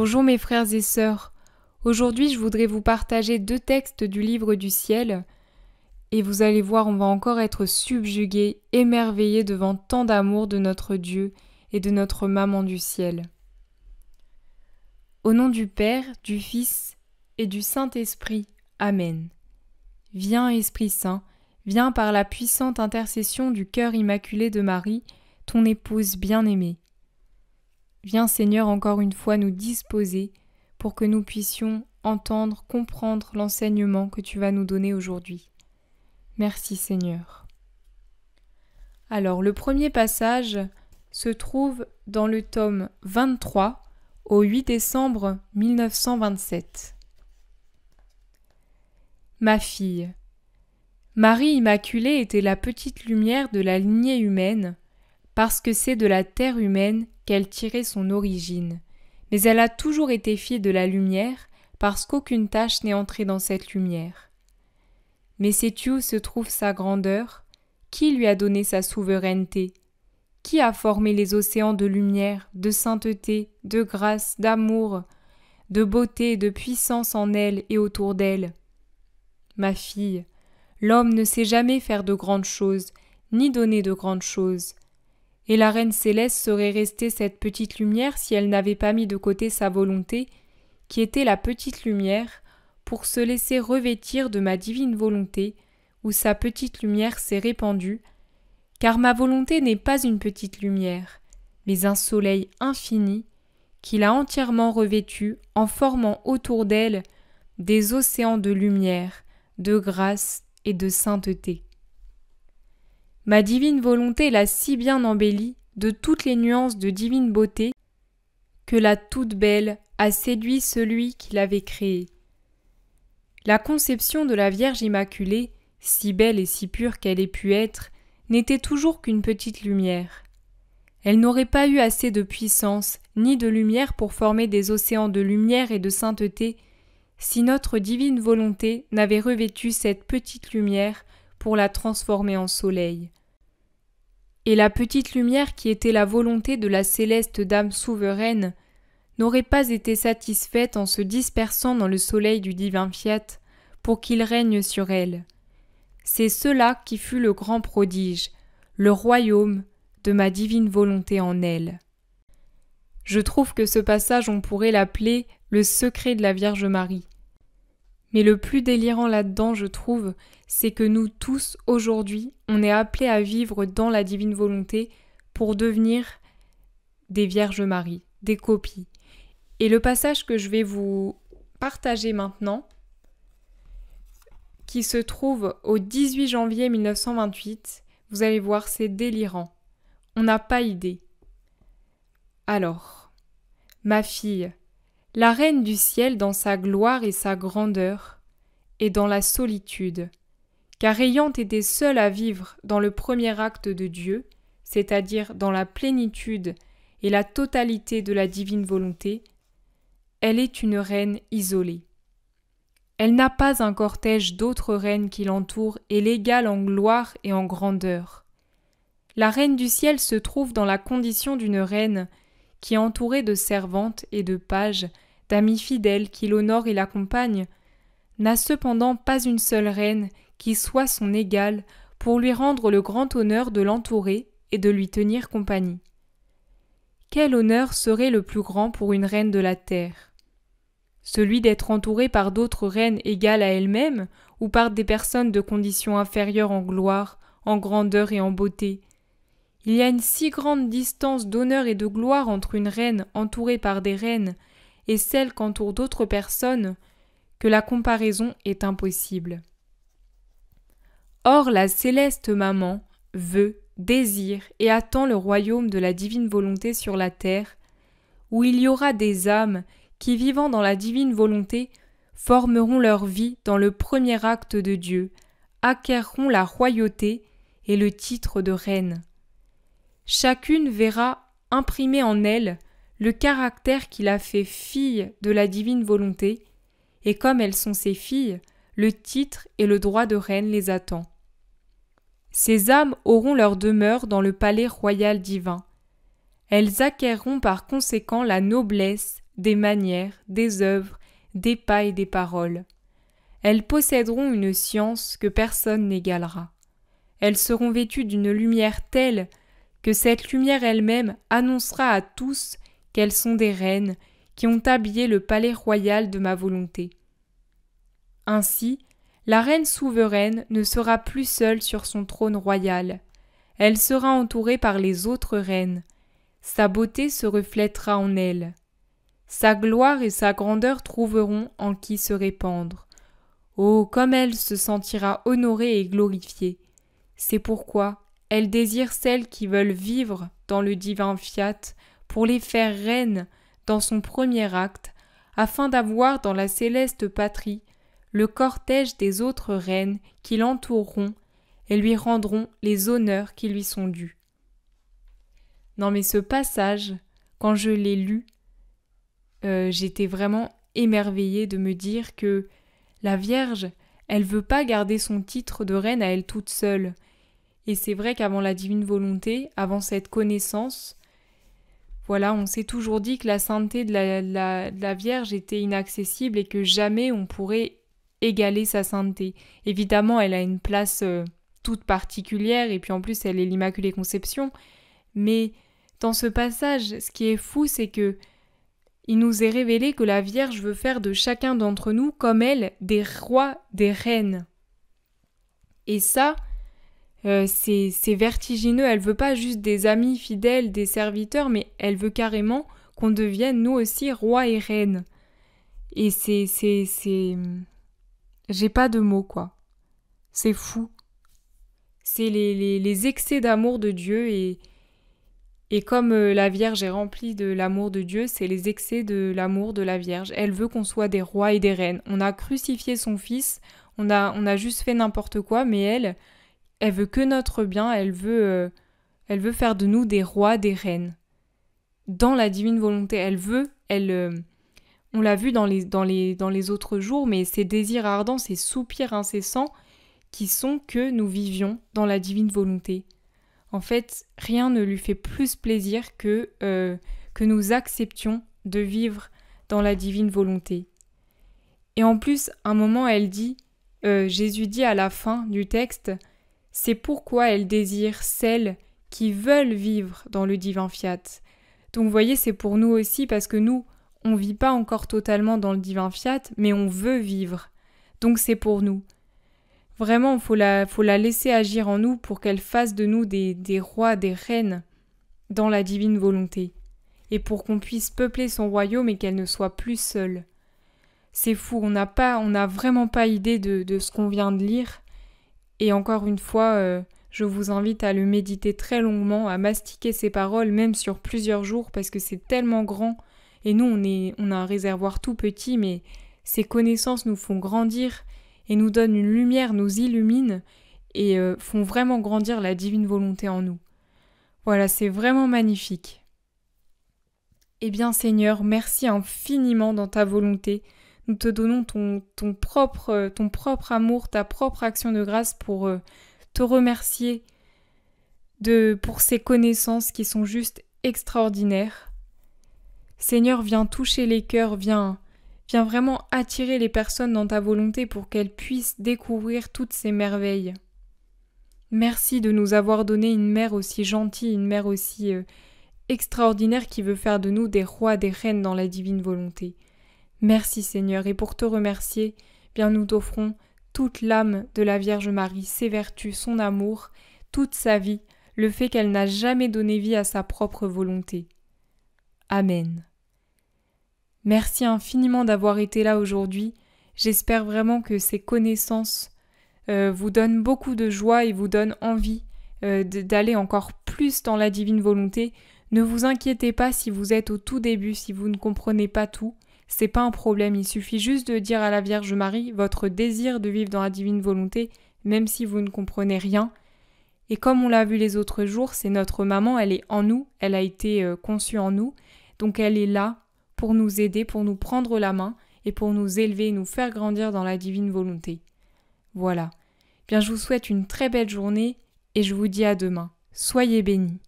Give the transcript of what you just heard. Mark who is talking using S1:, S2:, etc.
S1: Bonjour mes frères et sœurs. Aujourd'hui je voudrais vous partager deux textes du livre du ciel. Et vous allez voir, on va encore être subjugués, émerveillés devant tant d'amour de notre Dieu et de notre Maman du ciel. Au nom du Père, du Fils et du Saint-Esprit. Amen. Viens, Esprit Saint, viens par la puissante intercession du cœur immaculé de Marie, ton épouse bien-aimée. Viens Seigneur encore une fois nous disposer pour que nous puissions entendre, comprendre l'enseignement que tu vas nous donner aujourd'hui. Merci Seigneur. Alors le premier passage se trouve dans le tome 23 au 8 décembre 1927. Ma fille. Marie Immaculée était la petite lumière de la lignée humaine, parce que c'est de la terre humaine qu'elle tirait son origine. Mais elle a toujours été fille de la lumière, parce qu'aucune tâche n'est entrée dans cette lumière. Mais sais-tu où se trouve sa grandeur Qui lui a donné sa souveraineté Qui a formé les océans de lumière, de sainteté, de grâce, d'amour, de beauté, de puissance en elle et autour d'elle Ma fille, l'homme ne sait jamais faire de grandes choses, ni donner de grandes choses et la reine céleste serait restée cette petite lumière si elle n'avait pas mis de côté sa volonté, qui était la petite lumière, pour se laisser revêtir de ma divine volonté, où sa petite lumière s'est répandue, car ma volonté n'est pas une petite lumière, mais un soleil infini, qui a entièrement revêtu en formant autour d'elle des océans de lumière, de grâce et de sainteté. Ma divine volonté l'a si bien embellie de toutes les nuances de divine beauté que la toute belle a séduit celui qui l'avait créée. La conception de la Vierge Immaculée, si belle et si pure qu'elle ait pu être, n'était toujours qu'une petite lumière. Elle n'aurait pas eu assez de puissance ni de lumière pour former des océans de lumière et de sainteté si notre divine volonté n'avait revêtu cette petite lumière pour la transformer en soleil et la petite lumière qui était la volonté de la céleste dame souveraine n'aurait pas été satisfaite en se dispersant dans le soleil du divin fiat pour qu'il règne sur elle. C'est cela qui fut le grand prodige, le royaume de ma divine volonté en elle. Je trouve que ce passage on pourrait l'appeler le secret de la Vierge Marie. Mais le plus délirant là-dedans, je trouve, c'est que nous tous, aujourd'hui, on est appelés à vivre dans la divine volonté pour devenir des Vierges Marie, des copies. Et le passage que je vais vous partager maintenant, qui se trouve au 18 janvier 1928, vous allez voir, c'est délirant. On n'a pas idée. Alors, ma fille, la reine du ciel dans sa gloire et sa grandeur, et dans la solitude, car ayant été seule à vivre dans le premier acte de Dieu, c'est-à-dire dans la plénitude et la totalité de la divine volonté, elle est une reine isolée. Elle n'a pas un cortège d'autres reines qui l'entourent et l'égale en gloire et en grandeur. La reine du ciel se trouve dans la condition d'une reine qui entouré de servantes et de pages, d'amis fidèles qui l'honorent et l'accompagnent, n'a cependant pas une seule reine qui soit son égale pour lui rendre le grand honneur de l'entourer et de lui tenir compagnie. Quel honneur serait le plus grand pour une reine de la terre Celui d'être entourée par d'autres reines égales à elle-même ou par des personnes de condition inférieure en gloire, en grandeur et en beauté, il y a une si grande distance d'honneur et de gloire entre une reine entourée par des reines et celle qu'entourent d'autres personnes que la comparaison est impossible. Or la céleste maman veut, désire et attend le royaume de la divine volonté sur la terre, où il y aura des âmes qui, vivant dans la divine volonté, formeront leur vie dans le premier acte de Dieu, acquerront la royauté et le titre de reine chacune verra imprimer en elle le caractère qui la fait fille de la divine volonté, et comme elles sont ses filles, le titre et le droit de reine les attend. Ces âmes auront leur demeure dans le palais royal divin. Elles acquerront par conséquent la noblesse des manières, des œuvres, des pas et des paroles. Elles posséderont une science que personne n'égalera. Elles seront vêtues d'une lumière telle que cette lumière elle-même annoncera à tous qu'elles sont des reines qui ont habillé le palais royal de ma volonté. Ainsi, la reine souveraine ne sera plus seule sur son trône royal. Elle sera entourée par les autres reines. Sa beauté se reflètera en elle. Sa gloire et sa grandeur trouveront en qui se répandre. Oh, comme elle se sentira honorée et glorifiée. C'est pourquoi elle désire celles qui veulent vivre dans le divin fiat pour les faire reines dans son premier acte, afin d'avoir dans la céleste patrie le cortège des autres reines qui l'entoureront et lui rendront les honneurs qui lui sont dus. Non mais ce passage, quand je l'ai lu, euh, j'étais vraiment émerveillée de me dire que la Vierge, elle veut pas garder son titre de reine à elle toute seule, et c'est vrai qu'avant la divine volonté, avant cette connaissance, voilà, on s'est toujours dit que la sainteté de la, Vierge était inaccessible et que jamais on pourrait égaler sa sainteté. Évidemment, elle a une place euh, toute particulière et puis en plus, elle est l'Immaculée Conception. Mais dans ce passage, ce qui est fou, c'est que il nous est révélé que la Vierge veut faire de chacun d'entre nous, comme elle, des rois, des reines. Et ça, euh, c'est vertigineux, elle veut pas juste des amis fidèles, des serviteurs, mais elle veut carrément qu'on devienne nous aussi rois et reines. Et c'est... J'ai pas de mots, quoi. C'est fou. C'est les, les, excès d'amour de Dieu et... Et comme euh, la Vierge est remplie de l'amour de Dieu, c'est les excès de l'amour de la Vierge. Elle veut qu'on soit des rois et des reines. On a crucifié son fils, on a, on a juste fait n'importe quoi, mais elle, elle veut que notre bien, elle veut, euh, elle veut faire de nous des rois, des reines. Dans la divine volonté, elle veut, elle, euh, on l'a vu dans les, dans, les, autres jours, mais ces désirs ardents, ces soupirs incessants qui sont que nous vivions dans la divine volonté. En fait, rien ne lui fait plus plaisir que, euh, que nous acceptions de vivre dans la divine volonté. Et en plus, un moment, elle dit, Jésus dit à la fin du texte, c'est pourquoi elle désire celles qui veulent vivre dans le divin fiat. Donc vous voyez, c'est pour nous aussi parce que nous, on ne vit pas encore totalement dans le divin fiat, mais on veut vivre. Donc c'est pour nous. Vraiment, il faut la, faut la laisser agir en nous pour qu'elle fasse de nous des, des rois, des reines dans la divine volonté, et pour qu'on puisse peupler son royaume et qu'elle ne soit plus seule. C'est fou, on n'a pas, on n'a vraiment pas idée de, de ce qu'on vient de lire. Et encore une fois, euh, je vous invite à le méditer très longuement, à mastiquer ces paroles, même sur plusieurs jours, parce que c'est tellement grand. Et nous, on, a un réservoir tout petit, mais ces connaissances nous font grandir et nous donnent une lumière, nous illuminent et euh, font vraiment grandir la divine volonté en nous. Voilà, c'est vraiment magnifique. Eh bien Seigneur, merci infiniment dans ta volonté nous te donnons ton, ton, propre, ton propre amour, ta propre action de grâce pour euh, te remercier de, pour ces connaissances qui sont juste extraordinaires. Seigneur, viens toucher les cœurs, viens, viens vraiment attirer les personnes dans ta volonté pour qu'elles puissent découvrir toutes ces merveilles. Merci de nous avoir donné une mère aussi gentille, une mère aussi euh, extraordinaire qui veut faire de nous des rois, des reines dans la divine volonté. Merci Seigneur, et pour te remercier, bien nous t'offrons toute l'âme de la Vierge Marie, ses vertus, son amour, toute sa vie, le fait qu'elle n'a jamais donné vie à sa propre volonté. Amen. Merci infiniment d'avoir été là aujourd'hui. J'espère vraiment que ces connaissances euh, vous donnent beaucoup de joie et vous donnent envie euh, d'aller encore plus dans la divine volonté. Ne vous inquiétez pas si vous êtes au tout début, si vous ne comprenez pas tout. C'est pas un problème, il suffit juste de dire à la Vierge Marie votre désir de vivre dans la divine volonté, même si vous ne comprenez rien. Et comme on l'a vu les autres jours, c'est notre maman, elle est en nous, elle a été euh, conçue en nous, donc elle est là pour nous aider, pour nous prendre la main et pour nous élever, nous faire grandir dans la divine volonté. Voilà. Bien, je vous souhaite une très belle journée et je vous dis à demain. Soyez bénis.